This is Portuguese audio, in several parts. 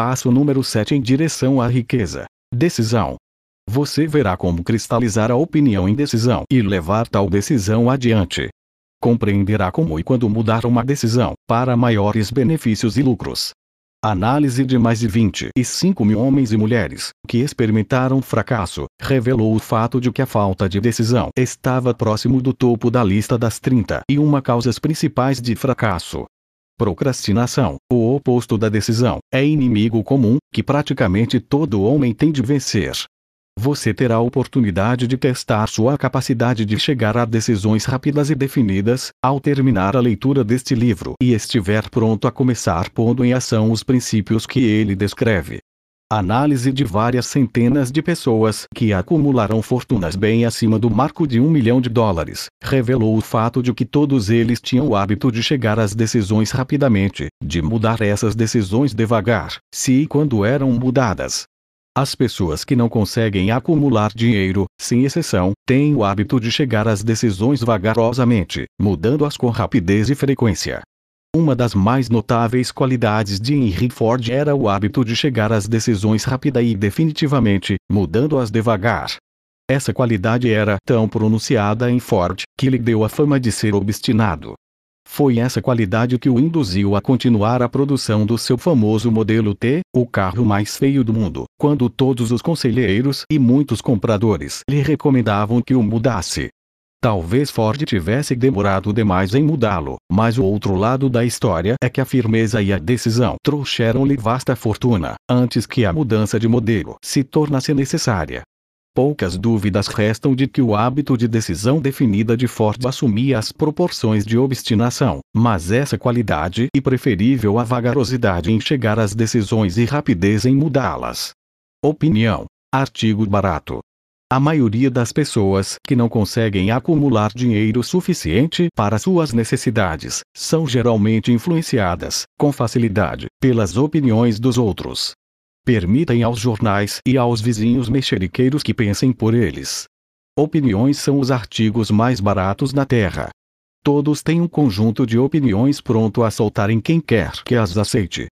Passo número 7 em direção à riqueza. Decisão. Você verá como cristalizar a opinião em decisão e levar tal decisão adiante. Compreenderá como e quando mudar uma decisão para maiores benefícios e lucros. Análise de mais de 25 mil homens e mulheres que experimentaram fracasso revelou o fato de que a falta de decisão estava próximo do topo da lista das 31 causas principais de fracasso. Procrastinação, o oposto da decisão, é inimigo comum, que praticamente todo homem tem de vencer. Você terá a oportunidade de testar sua capacidade de chegar a decisões rápidas e definidas, ao terminar a leitura deste livro e estiver pronto a começar pondo em ação os princípios que ele descreve. Análise de várias centenas de pessoas que acumularam fortunas bem acima do marco de um milhão de dólares, revelou o fato de que todos eles tinham o hábito de chegar às decisões rapidamente, de mudar essas decisões devagar, se e quando eram mudadas. As pessoas que não conseguem acumular dinheiro, sem exceção, têm o hábito de chegar às decisões vagarosamente, mudando-as com rapidez e frequência, uma das mais notáveis qualidades de Henry Ford era o hábito de chegar às decisões rápida e definitivamente, mudando-as devagar. Essa qualidade era tão pronunciada em Ford que lhe deu a fama de ser obstinado. Foi essa qualidade que o induziu a continuar a produção do seu famoso modelo T, o carro mais feio do mundo, quando todos os conselheiros e muitos compradores lhe recomendavam que o mudasse. Talvez Ford tivesse demorado demais em mudá-lo, mas o outro lado da história é que a firmeza e a decisão trouxeram-lhe vasta fortuna, antes que a mudança de modelo se tornasse necessária. Poucas dúvidas restam de que o hábito de decisão definida de Ford assumia as proporções de obstinação, mas essa qualidade e preferível à vagarosidade em chegar às decisões e rapidez em mudá-las. Opinião. Artigo barato. A maioria das pessoas que não conseguem acumular dinheiro suficiente para suas necessidades são geralmente influenciadas, com facilidade, pelas opiniões dos outros. Permitem aos jornais e aos vizinhos mexeriqueiros que pensem por eles. Opiniões são os artigos mais baratos na Terra. Todos têm um conjunto de opiniões pronto a soltar em quem quer que as aceite.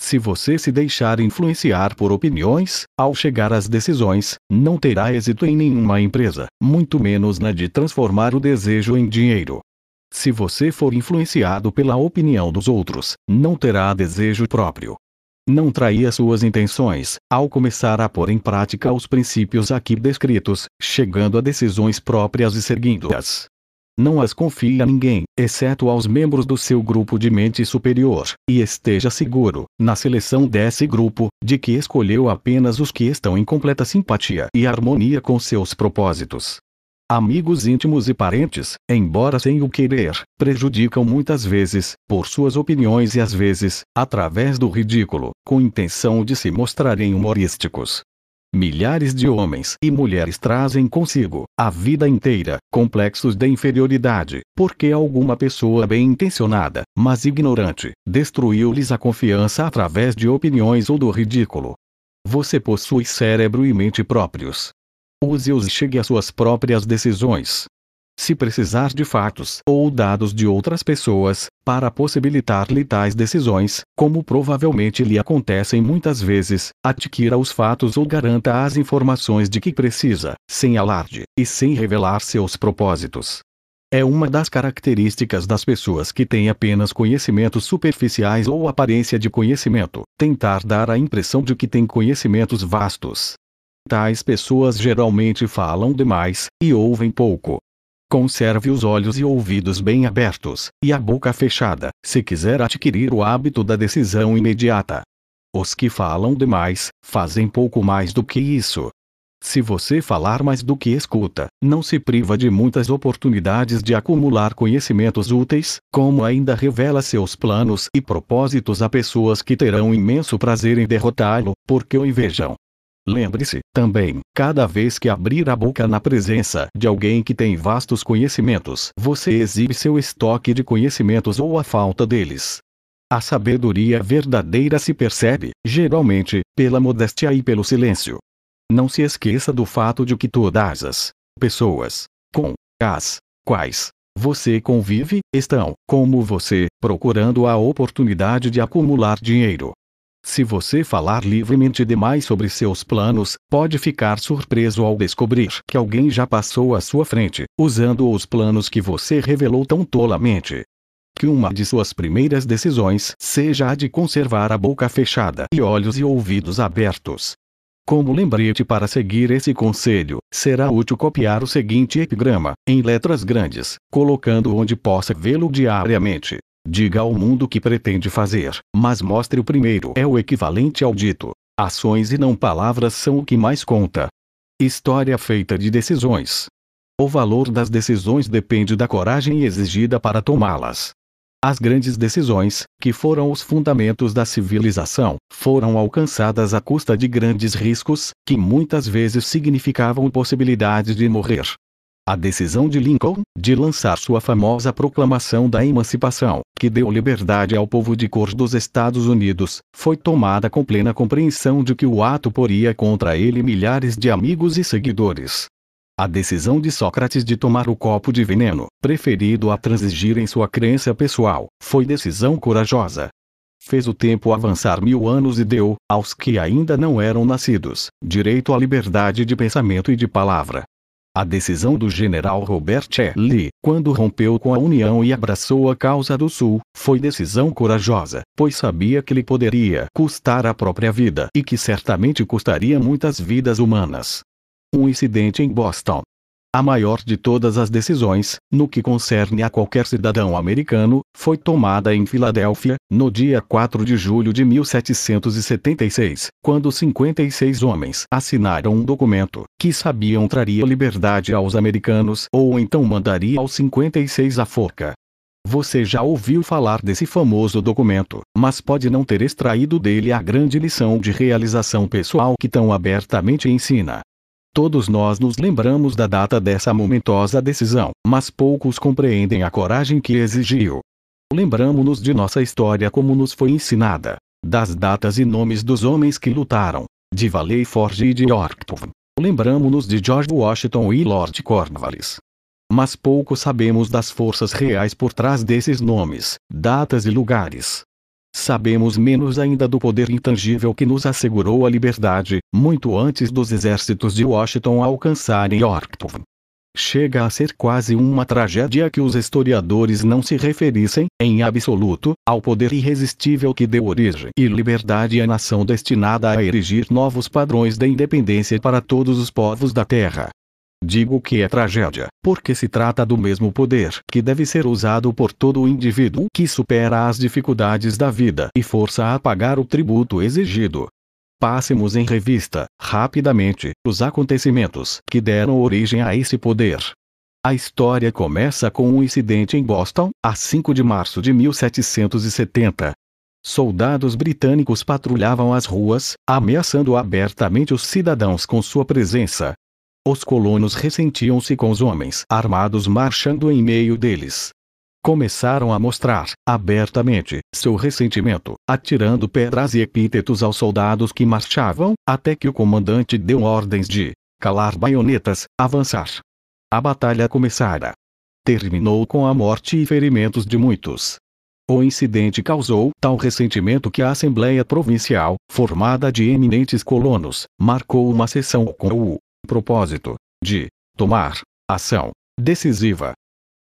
Se você se deixar influenciar por opiniões, ao chegar às decisões, não terá êxito em nenhuma empresa, muito menos na de transformar o desejo em dinheiro. Se você for influenciado pela opinião dos outros, não terá desejo próprio. Não traia suas intenções, ao começar a pôr em prática os princípios aqui descritos, chegando a decisões próprias e seguindo-as não as confie a ninguém, exceto aos membros do seu grupo de mente superior, e esteja seguro, na seleção desse grupo, de que escolheu apenas os que estão em completa simpatia e harmonia com seus propósitos. Amigos íntimos e parentes, embora sem o querer, prejudicam muitas vezes, por suas opiniões e às vezes, através do ridículo, com intenção de se mostrarem humorísticos. Milhares de homens e mulheres trazem consigo, a vida inteira, complexos de inferioridade, porque alguma pessoa bem intencionada, mas ignorante, destruiu-lhes a confiança através de opiniões ou do ridículo. Você possui cérebro e mente próprios. Use-os e chegue às suas próprias decisões. Se precisar de fatos ou dados de outras pessoas, para possibilitar-lhe tais decisões, como provavelmente lhe acontecem muitas vezes, adquira os fatos ou garanta as informações de que precisa, sem alarde, e sem revelar seus propósitos. É uma das características das pessoas que têm apenas conhecimentos superficiais ou aparência de conhecimento, tentar dar a impressão de que têm conhecimentos vastos. Tais pessoas geralmente falam demais, e ouvem pouco, Conserve os olhos e ouvidos bem abertos, e a boca fechada, se quiser adquirir o hábito da decisão imediata. Os que falam demais, fazem pouco mais do que isso. Se você falar mais do que escuta, não se priva de muitas oportunidades de acumular conhecimentos úteis, como ainda revela seus planos e propósitos a pessoas que terão imenso prazer em derrotá-lo, porque o invejam. Lembre-se, também, cada vez que abrir a boca na presença de alguém que tem vastos conhecimentos, você exibe seu estoque de conhecimentos ou a falta deles. A sabedoria verdadeira se percebe, geralmente, pela modéstia e pelo silêncio. Não se esqueça do fato de que todas as pessoas com as quais você convive estão, como você, procurando a oportunidade de acumular dinheiro, se você falar livremente demais sobre seus planos, pode ficar surpreso ao descobrir que alguém já passou à sua frente, usando os planos que você revelou tão tolamente. Que uma de suas primeiras decisões seja a de conservar a boca fechada e olhos e ouvidos abertos. Como lembrete para seguir esse conselho, será útil copiar o seguinte epigrama, em letras grandes, colocando onde possa vê-lo diariamente. Diga ao mundo o que pretende fazer, mas mostre o primeiro. É o equivalente ao dito. Ações e não palavras são o que mais conta. História feita de decisões. O valor das decisões depende da coragem exigida para tomá-las. As grandes decisões, que foram os fundamentos da civilização, foram alcançadas à custa de grandes riscos, que muitas vezes significavam possibilidades de morrer. A decisão de Lincoln de lançar sua famosa Proclamação da Emancipação, que deu liberdade ao povo de cor dos Estados Unidos, foi tomada com plena compreensão de que o ato poria contra ele milhares de amigos e seguidores. A decisão de Sócrates de tomar o copo de veneno, preferido a transigir em sua crença pessoal, foi decisão corajosa, fez o tempo avançar mil anos e deu, aos que ainda não eram nascidos, direito à liberdade de pensamento e de palavra. A decisão do general Robert E. Lee, quando rompeu com a União e abraçou a causa do Sul, foi decisão corajosa, pois sabia que lhe poderia custar a própria vida e que certamente custaria muitas vidas humanas. Um incidente em Boston, a maior de todas as decisões, no que concerne a qualquer cidadão americano, foi tomada em Filadélfia, no dia 4 de julho de 1776, quando 56 homens assinaram um documento que sabiam traria liberdade aos americanos ou então mandaria aos 56 à forca. Você já ouviu falar desse famoso documento, mas pode não ter extraído dele a grande lição de realização pessoal que tão abertamente ensina. Todos nós nos lembramos da data dessa momentosa decisão, mas poucos compreendem a coragem que exigiu. Lembramos-nos de nossa história como nos foi ensinada, das datas e nomes dos homens que lutaram, de Valley Forge e de Yorktown. Lembramos-nos de George Washington e Lord Cornwallis. Mas pouco sabemos das forças reais por trás desses nomes, datas e lugares sabemos menos ainda do poder intangível que nos assegurou a liberdade, muito antes dos exércitos de Washington alcançarem Yorktown. Chega a ser quase uma tragédia que os historiadores não se referissem, em absoluto, ao poder irresistível que deu origem e liberdade à nação destinada a erigir novos padrões de independência para todos os povos da Terra. Digo que é tragédia, porque se trata do mesmo poder que deve ser usado por todo o indivíduo que supera as dificuldades da vida e força a pagar o tributo exigido. Passemos em revista, rapidamente, os acontecimentos que deram origem a esse poder. A história começa com um incidente em Boston, a 5 de março de 1770. Soldados britânicos patrulhavam as ruas, ameaçando abertamente os cidadãos com sua presença, os colonos ressentiam-se com os homens armados marchando em meio deles. Começaram a mostrar, abertamente, seu ressentimento, atirando pedras e epítetos aos soldados que marchavam, até que o comandante deu ordens de calar baionetas, avançar. A batalha começara. Terminou com a morte e ferimentos de muitos. O incidente causou tal ressentimento que a Assembleia Provincial, formada de eminentes colonos, marcou uma sessão com o propósito, de tomar ação decisiva.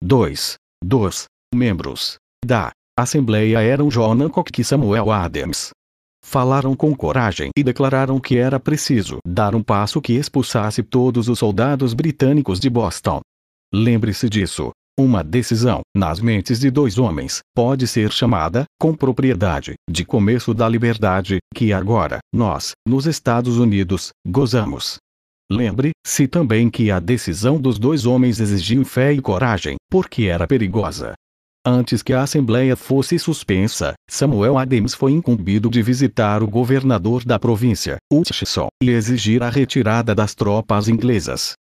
2. Dos membros da Assembleia eram John Hancock e Samuel Adams. Falaram com coragem e declararam que era preciso dar um passo que expulsasse todos os soldados britânicos de Boston. Lembre-se disso. Uma decisão, nas mentes de dois homens, pode ser chamada, com propriedade, de começo da liberdade, que agora, nós, nos Estados Unidos, gozamos. Lembre-se também que a decisão dos dois homens exigiu fé e coragem, porque era perigosa. Antes que a Assembleia fosse suspensa, Samuel Adams foi incumbido de visitar o governador da província, Hutchison, e exigir a retirada das tropas inglesas.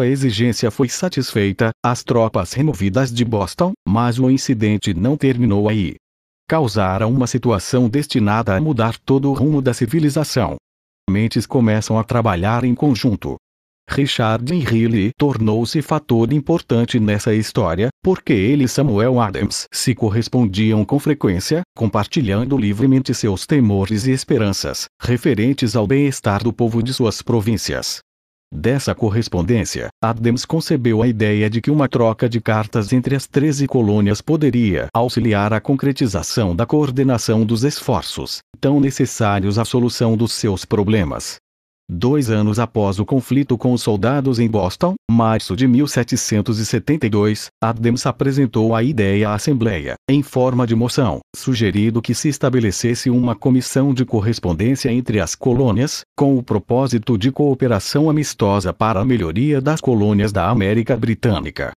A exigência foi satisfeita, as tropas removidas de Boston, mas o incidente não terminou aí. Causaram uma situação destinada a mudar todo o rumo da civilização mentes começam a trabalhar em conjunto. Richard Lee tornou-se fator importante nessa história, porque ele e Samuel Adams se correspondiam com frequência, compartilhando livremente seus temores e esperanças, referentes ao bem-estar do povo de suas províncias. Dessa correspondência, Adams concebeu a ideia de que uma troca de cartas entre as 13 colônias poderia auxiliar a concretização da coordenação dos esforços, tão necessários à solução dos seus problemas. Dois anos após o conflito com os soldados em Boston, março de 1772, Adams apresentou a ideia à Assembleia, em forma de moção, sugerindo que se estabelecesse uma comissão de correspondência entre as colônias, com o propósito de cooperação amistosa para a melhoria das colônias da América Britânica.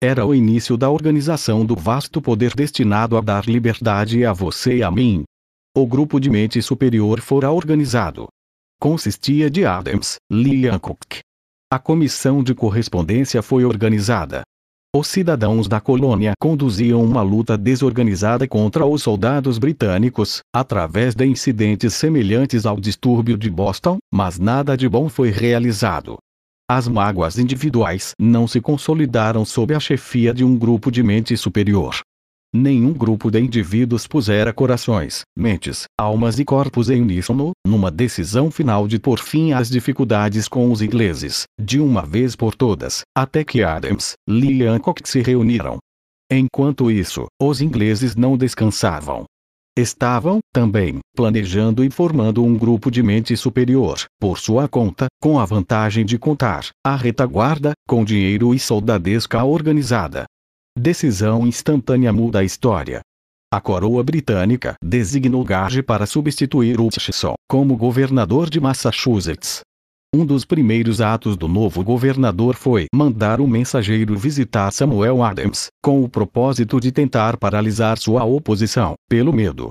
Era o início da organização do vasto poder destinado a dar liberdade a você e a mim, o grupo de mente superior fora organizado. Consistia de Adams, Lee Hancock. A comissão de correspondência foi organizada. Os cidadãos da colônia conduziam uma luta desorganizada contra os soldados britânicos, através de incidentes semelhantes ao distúrbio de Boston, mas nada de bom foi realizado. As mágoas individuais não se consolidaram sob a chefia de um grupo de mente superior. Nenhum grupo de indivíduos pusera corações, mentes, almas e corpos em uníssono, numa decisão final de pôr fim às dificuldades com os ingleses, de uma vez por todas, até que Adams, Lee e Hancock se reuniram. Enquanto isso, os ingleses não descansavam. Estavam, também, planejando e formando um grupo de mente superior, por sua conta, com a vantagem de contar, a retaguarda, com dinheiro e soldadesca organizada, Decisão instantânea muda a história. A coroa britânica designou Gage para substituir Hutchison como governador de Massachusetts. Um dos primeiros atos do novo governador foi mandar um mensageiro visitar Samuel Adams, com o propósito de tentar paralisar sua oposição, pelo medo.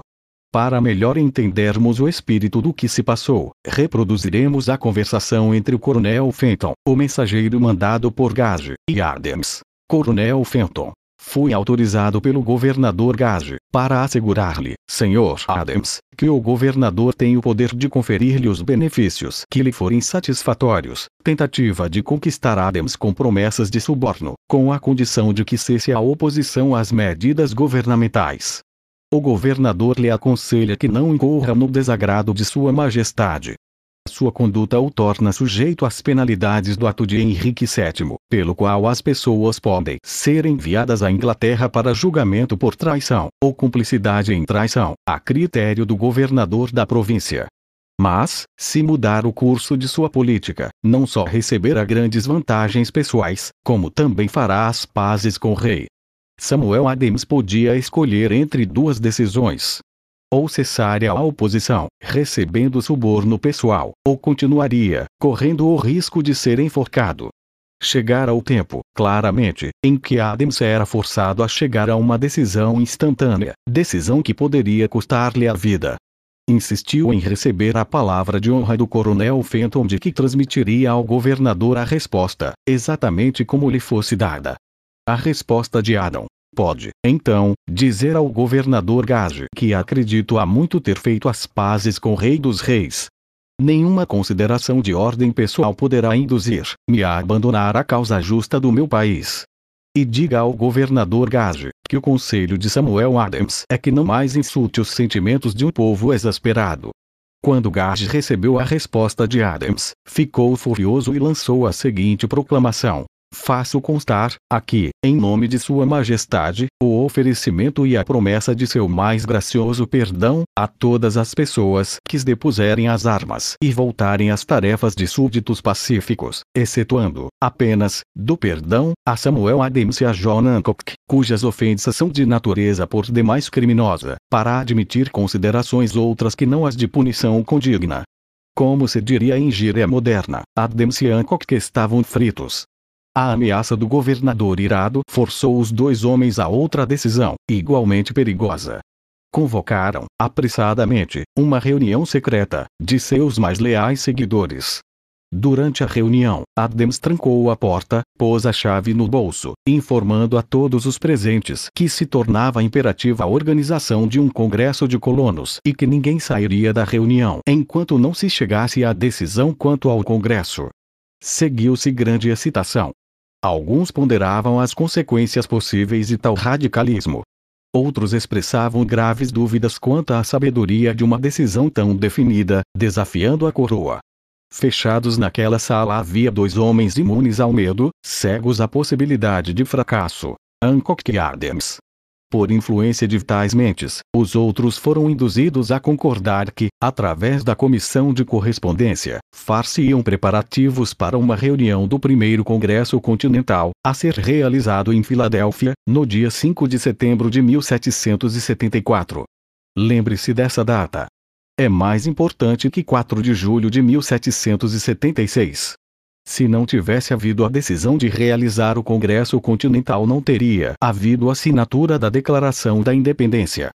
Para melhor entendermos o espírito do que se passou, reproduziremos a conversação entre o coronel Fenton, o mensageiro mandado por Gage, e Adams, Coronel Fenton. Fui autorizado pelo governador Gage, para assegurar-lhe, senhor Adams, que o governador tem o poder de conferir-lhe os benefícios que lhe forem satisfatórios. Tentativa de conquistar Adams com promessas de suborno, com a condição de que cesse a oposição às medidas governamentais. O governador lhe aconselha que não incorra no desagrado de Sua Majestade, sua conduta o torna sujeito às penalidades do ato de Henrique VII, pelo qual as pessoas podem ser enviadas à Inglaterra para julgamento por traição ou cumplicidade em traição, a critério do governador da província. Mas, se mudar o curso de sua política, não só receberá grandes vantagens pessoais, como também fará as pazes com o rei. Samuel Adams podia escolher entre duas decisões: ou cessaria a oposição, recebendo suborno pessoal, ou continuaria, correndo o risco de ser enforcado. Chegara o tempo, claramente, em que Adams era forçado a chegar a uma decisão instantânea, decisão que poderia custar-lhe a vida. Insistiu em receber a palavra de honra do coronel Fenton de que transmitiria ao governador a resposta, exatamente como lhe fosse dada. A resposta de Adam, Pode, então, dizer ao governador Gage que acredito há muito ter feito as pazes com o Rei dos Reis. Nenhuma consideração de ordem pessoal poderá induzir-me a abandonar a causa justa do meu país. E diga ao governador Gage que o conselho de Samuel Adams é que não mais insulte os sentimentos de um povo exasperado. Quando Gage recebeu a resposta de Adams, ficou furioso e lançou a seguinte proclamação: faço constar, aqui, em nome de Sua Majestade, o oferecimento e a promessa de seu mais gracioso perdão, a todas as pessoas que depuserem as armas e voltarem às tarefas de súditos pacíficos, excetuando, apenas, do perdão, a Samuel Adams e a John Hancock, cujas ofensas são de natureza por demais criminosa, para admitir considerações outras que não as de punição condigna. Como se diria em gíria moderna, Adams e Hancock estavam fritos, a ameaça do governador irado forçou os dois homens a outra decisão, igualmente perigosa. Convocaram, apressadamente, uma reunião secreta, de seus mais leais seguidores. Durante a reunião, Adams trancou a porta, pôs a chave no bolso, informando a todos os presentes que se tornava imperativa a organização de um congresso de colonos e que ninguém sairia da reunião enquanto não se chegasse à decisão quanto ao congresso. Seguiu-se grande excitação, Alguns ponderavam as consequências possíveis de tal radicalismo. Outros expressavam graves dúvidas quanto à sabedoria de uma decisão tão definida, desafiando a coroa. Fechados naquela sala havia dois homens imunes ao medo, cegos à possibilidade de fracasso: Hancock e Adams por influência de tais mentes, os outros foram induzidos a concordar que, através da comissão de correspondência, far-se-iam preparativos para uma reunião do primeiro Congresso Continental, a ser realizado em Filadélfia, no dia 5 de setembro de 1774. Lembre-se dessa data. É mais importante que 4 de julho de 1776. Se não tivesse havido a decisão de realizar o Congresso Continental, não teria havido a assinatura da Declaração da Independência.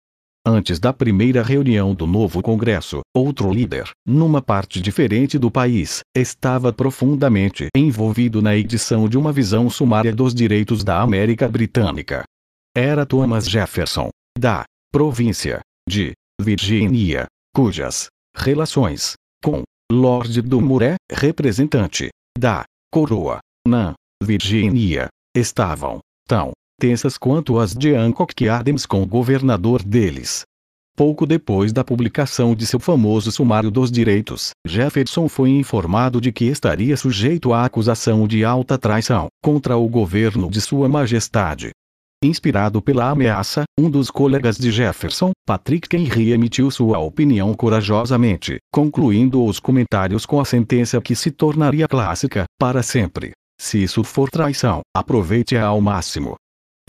Antes da primeira reunião do novo Congresso, outro líder, numa parte diferente do país, estava profundamente envolvido na edição de uma visão sumária dos direitos da América Britânica. Era Thomas Jefferson, da província de Virgínia, cujas relações com Lord Dumouré, representante da coroa, na Virgínia, estavam tão tensas quanto as de Hancock Adams com o governador deles. Pouco depois da publicação de seu famoso Sumário dos Direitos, Jefferson foi informado de que estaria sujeito à acusação de alta traição contra o governo de Sua Majestade. Inspirado pela ameaça, um dos colegas de Jefferson, Patrick Henry emitiu sua opinião corajosamente, concluindo os comentários com a sentença que se tornaria clássica, para sempre. Se isso for traição, aproveite-a ao máximo.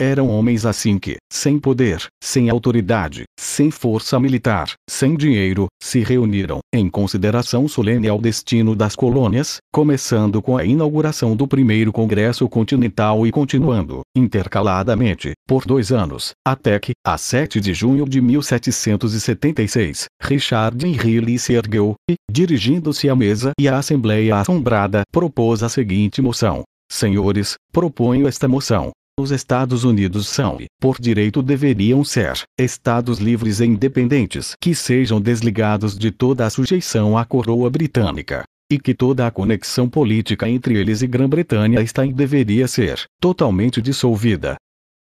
Eram homens assim que, sem poder, sem autoridade, sem força militar, sem dinheiro, se reuniram, em consideração solene ao destino das colônias, começando com a inauguração do primeiro Congresso Continental e continuando, intercaladamente, por dois anos, até que, a 7 de junho de 1776, Richard Henry se ergueu e, dirigindo-se à mesa e à Assembleia Assombrada, propôs a seguinte moção. Senhores, proponho esta moção, os Estados Unidos são e, por direito, deveriam ser Estados livres e independentes que sejam desligados de toda a sujeição à coroa britânica e que toda a conexão política entre eles e Grã-Bretanha está e deveria ser totalmente dissolvida.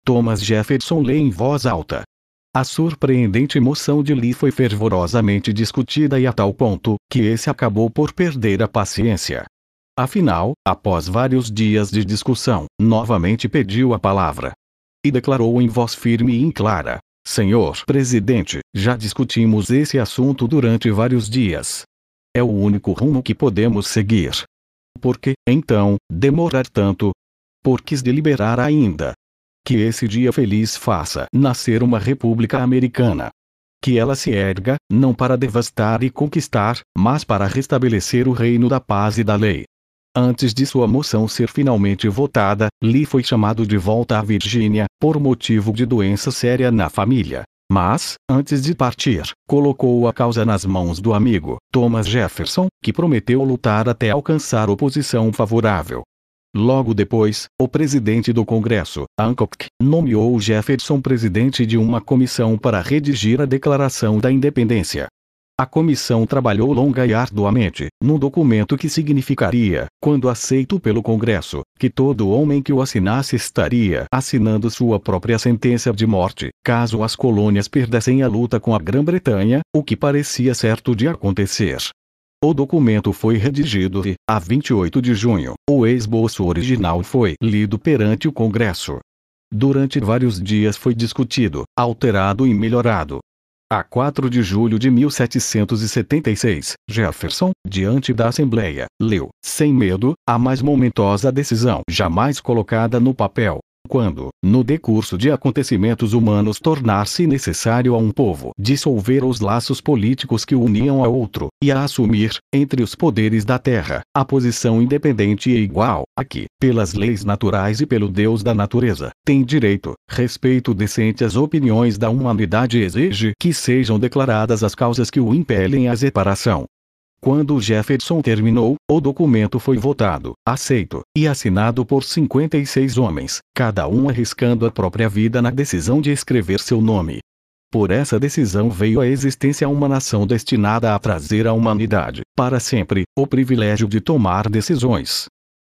Thomas Jefferson lê em voz alta. A surpreendente moção de Lee foi fervorosamente discutida e a tal ponto que esse acabou por perder a paciência Afinal, após vários dias de discussão, novamente pediu a palavra. E declarou em voz firme e clara: Senhor presidente, já discutimos esse assunto durante vários dias. É o único rumo que podemos seguir. Por que, então, demorar tanto? Por quis deliberar ainda. Que esse dia feliz faça nascer uma república americana. Que ela se erga, não para devastar e conquistar, mas para restabelecer o reino da paz e da lei. Antes de sua moção ser finalmente votada, Lee foi chamado de volta à Virgínia, por motivo de doença séria na família. Mas, antes de partir, colocou a causa nas mãos do amigo, Thomas Jefferson, que prometeu lutar até alcançar oposição favorável. Logo depois, o presidente do Congresso, Hancock, nomeou Jefferson presidente de uma comissão para redigir a Declaração da Independência. A comissão trabalhou longa e arduamente, num documento que significaria, quando aceito pelo Congresso, que todo homem que o assinasse estaria assinando sua própria sentença de morte, caso as colônias perdessem a luta com a Grã-Bretanha, o que parecia certo de acontecer. O documento foi redigido e, a 28 de junho, o esboço original foi lido perante o Congresso. Durante vários dias foi discutido, alterado e melhorado, a 4 de julho de 1776, Jefferson, diante da Assembleia, leu, sem medo, a mais momentosa decisão jamais colocada no papel, quando, no decurso de acontecimentos humanos, tornar-se necessário a um povo dissolver os laços políticos que o uniam a outro, e a assumir, entre os poderes da terra, a posição independente e igual, a que, pelas leis naturais e pelo Deus da natureza, tem direito, respeito decente às opiniões da humanidade exige que sejam declaradas as causas que o impelem à separação, quando Jefferson terminou, o documento foi votado, aceito e assinado por 56 homens, cada um arriscando a própria vida na decisão de escrever seu nome. Por essa decisão veio a existência uma nação destinada a trazer à humanidade, para sempre, o privilégio de tomar decisões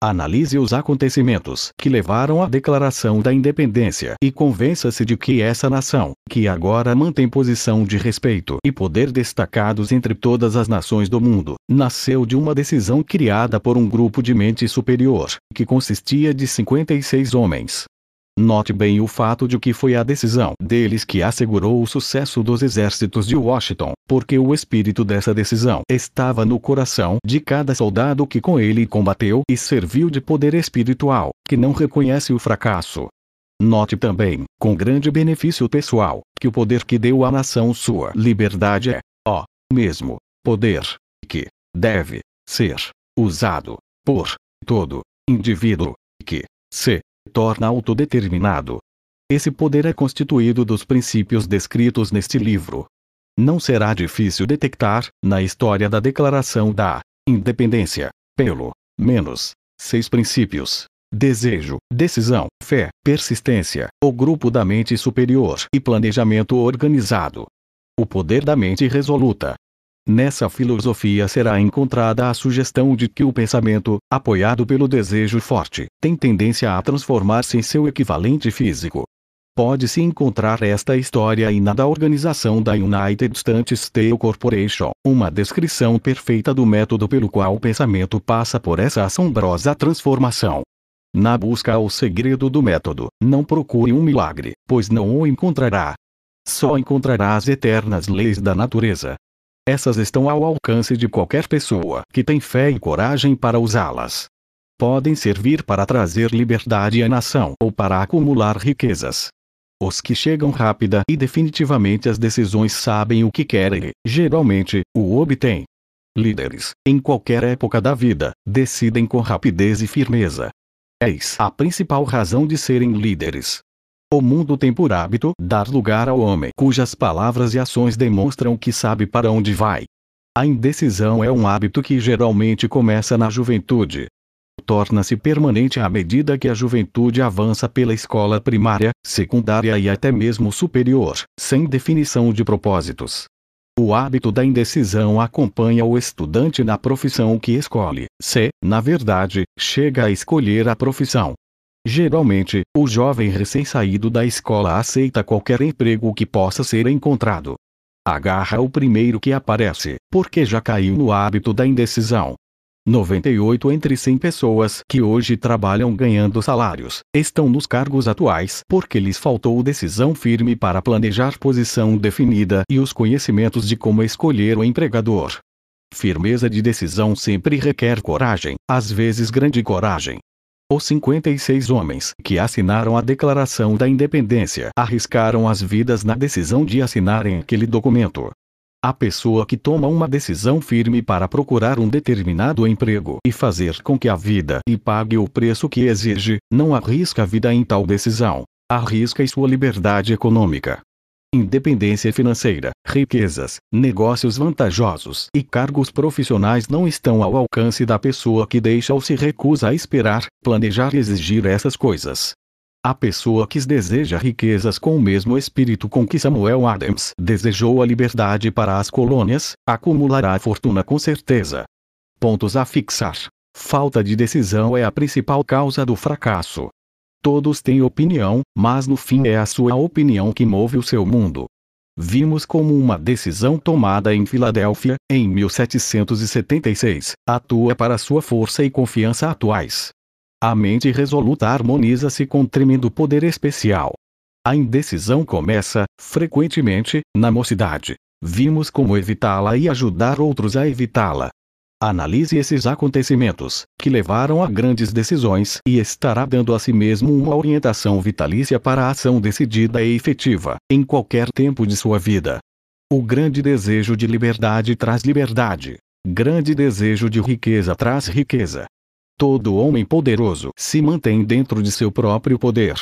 Analise os acontecimentos que levaram à declaração da independência e convença-se de que essa nação, que agora mantém posição de respeito e poder destacados entre todas as nações do mundo, nasceu de uma decisão criada por um grupo de mente superior, que consistia de 56 homens, Note bem o fato de que foi a decisão deles que assegurou o sucesso dos exércitos de Washington, porque o espírito dessa decisão estava no coração de cada soldado que com ele combateu e serviu de poder espiritual, que não reconhece o fracasso. Note também, com grande benefício pessoal, que o poder que deu à nação sua liberdade é, ó, mesmo, poder, que deve ser usado por todo indivíduo que se torna autodeterminado. Esse poder é constituído dos princípios descritos neste livro. Não será difícil detectar, na história da Declaração da Independência, pelo menos seis princípios: desejo, decisão, fé, persistência, o grupo da mente superior e planejamento organizado. O poder da mente resoluta, Nessa filosofia será encontrada a sugestão de que o pensamento, apoiado pelo desejo forte, tem tendência a transformar-se em seu equivalente físico. Pode-se encontrar esta história e na da organização da United States Steel Corporation, uma descrição perfeita do método pelo qual o pensamento passa por essa assombrosa transformação. Na busca ao segredo do método, não procure um milagre, pois não o encontrará. Só encontrará as eternas leis da natureza, essas estão ao alcance de qualquer pessoa que tem fé e coragem para usá-las. Podem servir para trazer liberdade à nação ou para acumular riquezas. Os que chegam rápida e definitivamente às decisões sabem o que querem e, geralmente, o obtêm. Líderes, em qualquer época da vida, decidem com rapidez e firmeza. Eis a principal razão de serem líderes. O mundo tem por hábito dar lugar ao homem cujas palavras e ações demonstram que sabe para onde vai. A indecisão é um hábito que geralmente começa na juventude. Torna-se permanente à medida que a juventude avança pela escola primária, secundária e até mesmo superior, sem definição de propósitos. O hábito da indecisão acompanha o estudante na profissão que escolhe, se, na verdade, chega a escolher a profissão. Geralmente, o jovem recém-saído da escola aceita qualquer emprego que possa ser encontrado. Agarra o primeiro que aparece, porque já caiu no hábito da indecisão. 98 entre 100 pessoas que hoje trabalham ganhando salários estão nos cargos atuais porque lhes faltou decisão firme para planejar posição definida e os conhecimentos de como escolher o empregador. Firmeza de decisão sempre requer coragem, às vezes grande coragem. Os 56 homens que assinaram a Declaração da Independência arriscaram as vidas na decisão de assinarem aquele documento. A pessoa que toma uma decisão firme para procurar um determinado emprego e fazer com que a vida e pague o preço que exige, não arrisca a vida em tal decisão. Arrisca sua liberdade econômica, Independência financeira, riquezas, negócios vantajosos e cargos profissionais não estão ao alcance da pessoa que deixa ou se recusa a esperar, planejar e exigir essas coisas. A pessoa que deseja riquezas com o mesmo espírito com que Samuel Adams desejou a liberdade para as colônias, acumulará fortuna com certeza. Pontos a fixar. Falta de decisão é a principal causa do fracasso. Todos têm opinião, mas no fim é a sua opinião que move o seu mundo. Vimos como uma decisão tomada em Filadélfia, em 1776, atua para sua força e confiança atuais. A mente resoluta harmoniza-se com tremendo poder especial. A indecisão começa, frequentemente, na mocidade. Vimos como evitá-la e ajudar outros a evitá-la. Analise esses acontecimentos, que levaram a grandes decisões, e estará dando a si mesmo uma orientação vitalícia para a ação decidida e efetiva, em qualquer tempo de sua vida. O grande desejo de liberdade traz liberdade. Grande desejo de riqueza traz riqueza. Todo homem poderoso se mantém dentro de seu próprio poder.